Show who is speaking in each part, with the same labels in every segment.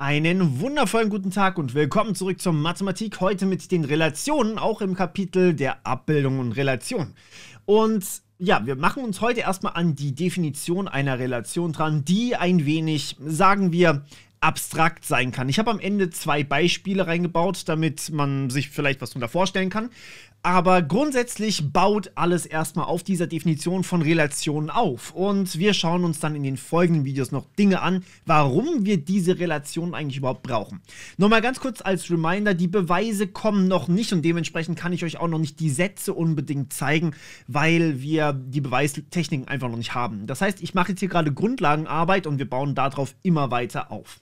Speaker 1: Einen wundervollen guten Tag und willkommen zurück zur Mathematik. Heute mit den Relationen, auch im Kapitel der Abbildung und Relation. Und ja, wir machen uns heute erstmal an die Definition einer Relation dran, die ein wenig, sagen wir, abstrakt sein kann. Ich habe am Ende zwei Beispiele reingebaut, damit man sich vielleicht was darunter vorstellen kann. Aber grundsätzlich baut alles erstmal auf dieser Definition von Relationen auf. Und wir schauen uns dann in den folgenden Videos noch Dinge an, warum wir diese Relationen eigentlich überhaupt brauchen. Nochmal ganz kurz als Reminder, die Beweise kommen noch nicht und dementsprechend kann ich euch auch noch nicht die Sätze unbedingt zeigen, weil wir die Beweistechniken einfach noch nicht haben. Das heißt, ich mache jetzt hier gerade Grundlagenarbeit und wir bauen darauf immer weiter auf.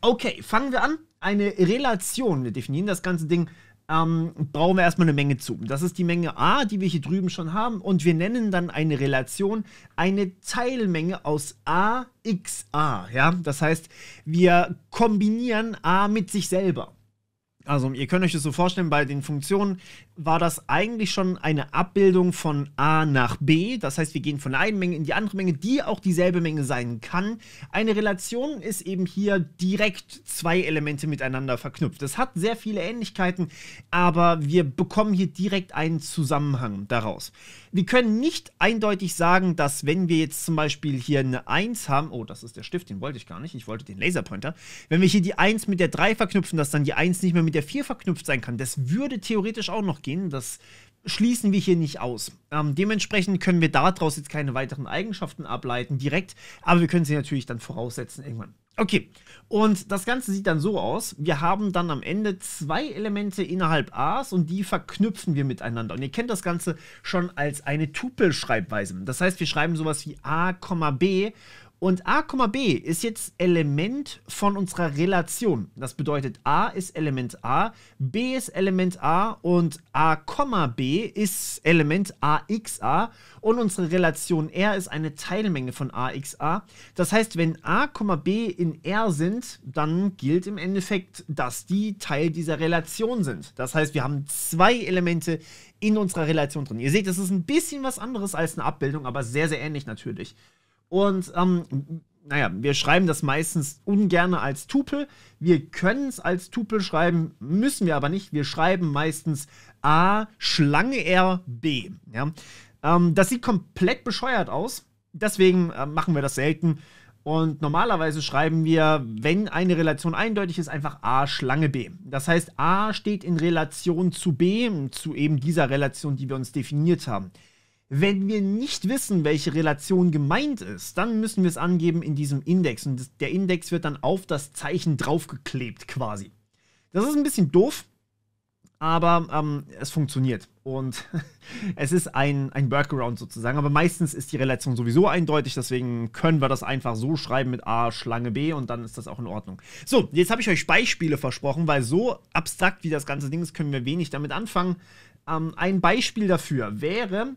Speaker 1: Okay, fangen wir an. Eine Relation. Wir definieren das ganze Ding ähm, brauchen wir erstmal eine Menge zu. Das ist die Menge A, die wir hier drüben schon haben. Und wir nennen dann eine Relation eine Teilmenge aus A x A. Ja? Das heißt, wir kombinieren A mit sich selber. Also ihr könnt euch das so vorstellen bei den Funktionen, war das eigentlich schon eine Abbildung von A nach B. Das heißt, wir gehen von einer Menge in die andere Menge, die auch dieselbe Menge sein kann. Eine Relation ist eben hier direkt zwei Elemente miteinander verknüpft. Es hat sehr viele Ähnlichkeiten, aber wir bekommen hier direkt einen Zusammenhang daraus. Wir können nicht eindeutig sagen, dass wenn wir jetzt zum Beispiel hier eine 1 haben, oh, das ist der Stift, den wollte ich gar nicht, ich wollte den Laserpointer. Wenn wir hier die 1 mit der 3 verknüpfen, dass dann die 1 nicht mehr mit der 4 verknüpft sein kann, das würde theoretisch auch noch noch gehen. Das schließen wir hier nicht aus. Ähm, dementsprechend können wir daraus jetzt keine weiteren Eigenschaften ableiten direkt, aber wir können sie natürlich dann voraussetzen irgendwann. Okay, und das Ganze sieht dann so aus. Wir haben dann am Ende zwei Elemente innerhalb A's und die verknüpfen wir miteinander. Und ihr kennt das Ganze schon als eine Tupelschreibweise. Das heißt, wir schreiben sowas wie A, B und a, b ist jetzt Element von unserer Relation. Das bedeutet, a ist Element a, b ist Element a und a, b ist Element axa und unsere Relation r ist eine Teilmenge von axa. Das heißt, wenn a, b in r sind, dann gilt im Endeffekt, dass die Teil dieser Relation sind. Das heißt, wir haben zwei Elemente in unserer Relation drin. Ihr seht, das ist ein bisschen was anderes als eine Abbildung, aber sehr, sehr ähnlich natürlich. Und ähm, naja, wir schreiben das meistens ungern als Tupel. Wir können es als Tupel schreiben, müssen wir aber nicht. Wir schreiben meistens A, Schlange R, B. Ja? Ähm, das sieht komplett bescheuert aus. Deswegen äh, machen wir das selten. Und normalerweise schreiben wir, wenn eine Relation eindeutig ist, einfach A Schlange B. Das heißt, A steht in Relation zu B, zu eben dieser Relation, die wir uns definiert haben. Wenn wir nicht wissen, welche Relation gemeint ist, dann müssen wir es angeben in diesem Index. Und der Index wird dann auf das Zeichen draufgeklebt quasi. Das ist ein bisschen doof, aber ähm, es funktioniert. Und es ist ein, ein Workaround sozusagen. Aber meistens ist die Relation sowieso eindeutig, deswegen können wir das einfach so schreiben mit A, Schlange B und dann ist das auch in Ordnung. So, jetzt habe ich euch Beispiele versprochen, weil so abstrakt wie das ganze Ding ist, können wir wenig damit anfangen. Ähm, ein Beispiel dafür wäre,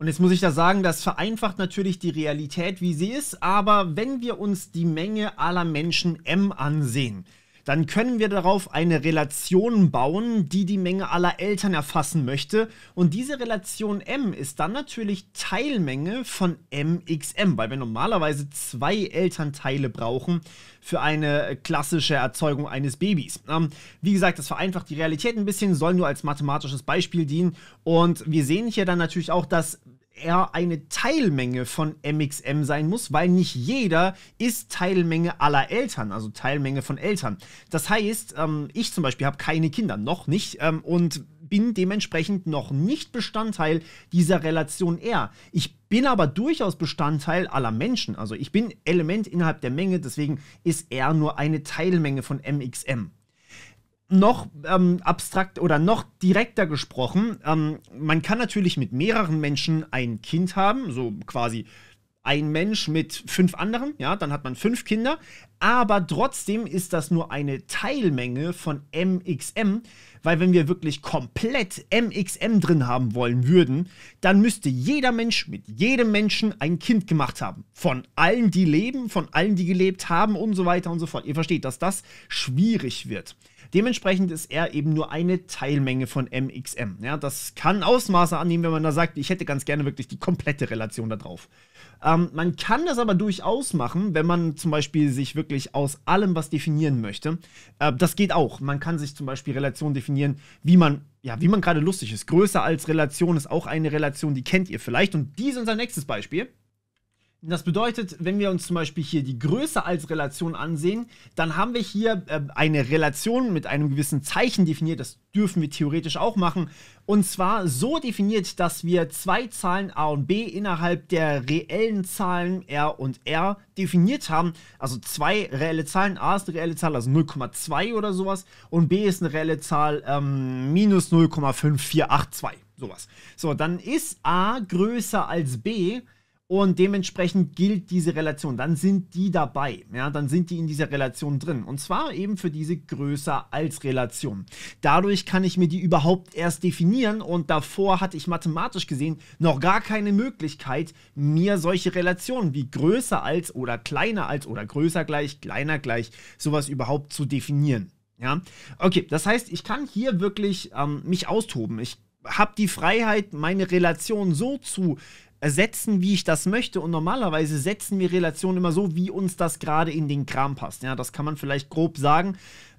Speaker 1: und jetzt muss ich da sagen, das vereinfacht natürlich die Realität, wie sie ist, aber wenn wir uns die Menge aller Menschen M ansehen, dann können wir darauf eine Relation bauen, die die Menge aller Eltern erfassen möchte. Und diese Relation m ist dann natürlich Teilmenge von mxm, weil wir normalerweise zwei Elternteile brauchen für eine äh, klassische Erzeugung eines Babys. Ähm, wie gesagt, das vereinfacht die Realität ein bisschen, soll nur als mathematisches Beispiel dienen. Und wir sehen hier dann natürlich auch, dass er eine Teilmenge von MXM sein muss, weil nicht jeder ist Teilmenge aller Eltern, also Teilmenge von Eltern. Das heißt, ähm, ich zum Beispiel habe keine Kinder, noch nicht, ähm, und bin dementsprechend noch nicht Bestandteil dieser Relation R. Ich bin aber durchaus Bestandteil aller Menschen. Also ich bin Element innerhalb der Menge, deswegen ist R nur eine Teilmenge von MXM noch ähm, abstrakt oder noch direkter gesprochen, ähm, man kann natürlich mit mehreren Menschen ein Kind haben, so quasi ein Mensch mit fünf anderen, ja, dann hat man fünf Kinder, aber trotzdem ist das nur eine Teilmenge von MXM, weil wenn wir wirklich komplett MXM drin haben wollen würden, dann müsste jeder Mensch mit jedem Menschen ein Kind gemacht haben. Von allen, die leben, von allen, die gelebt haben und so weiter und so fort. Ihr versteht, dass das schwierig wird. Dementsprechend ist R eben nur eine Teilmenge von MXM. Ja, das kann Ausmaße annehmen, wenn man da sagt, ich hätte ganz gerne wirklich die komplette Relation da drauf. Ähm, man kann das aber durchaus machen, wenn man zum Beispiel sich wirklich aus allem was definieren möchte. Äh, das geht auch. Man kann sich zum Beispiel Relationen definieren, wie man ja, man gerade lustig ist. Größer als Relation ist auch eine Relation, die kennt ihr vielleicht. Und die ist unser nächstes Beispiel. Das bedeutet, wenn wir uns zum Beispiel hier die Größe als Relation ansehen, dann haben wir hier äh, eine Relation mit einem gewissen Zeichen definiert. Das dürfen wir theoretisch auch machen. Und zwar so definiert, dass wir zwei Zahlen a und b innerhalb der reellen Zahlen r und r definiert haben. Also zwei reelle Zahlen. a ist eine reelle Zahl, also 0,2 oder sowas. Und b ist eine reelle Zahl ähm, minus 0,5482. Sowas. So, dann ist a größer als b und dementsprechend gilt diese Relation. Dann sind die dabei. Ja, dann sind die in dieser Relation drin. Und zwar eben für diese größer als Relation. Dadurch kann ich mir die überhaupt erst definieren. Und davor hatte ich mathematisch gesehen noch gar keine Möglichkeit, mir solche Relationen wie größer als oder kleiner als oder größer gleich, kleiner gleich, sowas überhaupt zu definieren. Ja, okay. Das heißt, ich kann hier wirklich ähm, mich austoben. Ich habe die Freiheit, meine Relation so zu setzen, wie ich das möchte. Und normalerweise setzen wir Relationen immer so, wie uns das gerade in den Kram passt. Ja, das kann man vielleicht grob sagen.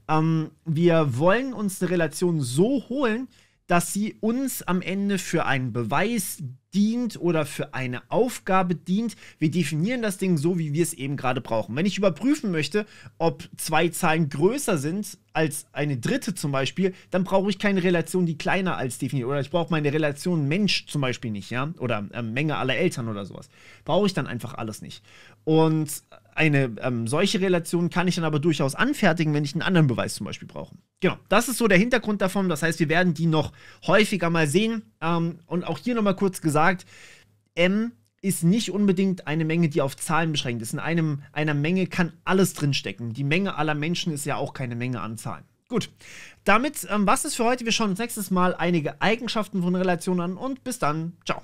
Speaker 1: Ähm, wir wollen uns eine Relation so holen, dass sie uns am Ende für einen Beweis dient oder für eine Aufgabe dient. Wir definieren das Ding so, wie wir es eben gerade brauchen. Wenn ich überprüfen möchte, ob zwei Zahlen größer sind als eine dritte zum Beispiel, dann brauche ich keine Relation, die kleiner als definiert. Oder ich brauche meine Relation Mensch zum Beispiel nicht, ja? Oder äh, Menge aller Eltern oder sowas. Brauche ich dann einfach alles nicht. Und eine ähm, solche Relation kann ich dann aber durchaus anfertigen, wenn ich einen anderen Beweis zum Beispiel brauche. Genau, das ist so der Hintergrund davon. Das heißt, wir werden die noch häufiger mal sehen. Ähm, und auch hier nochmal kurz gesagt, M ist nicht unbedingt eine Menge, die auf Zahlen beschränkt ist. In einem, einer Menge kann alles drinstecken. Die Menge aller Menschen ist ja auch keine Menge an Zahlen. Gut, damit ähm, was ist für heute. Wir schauen uns nächstes Mal einige Eigenschaften von Relationen an und bis dann. Ciao.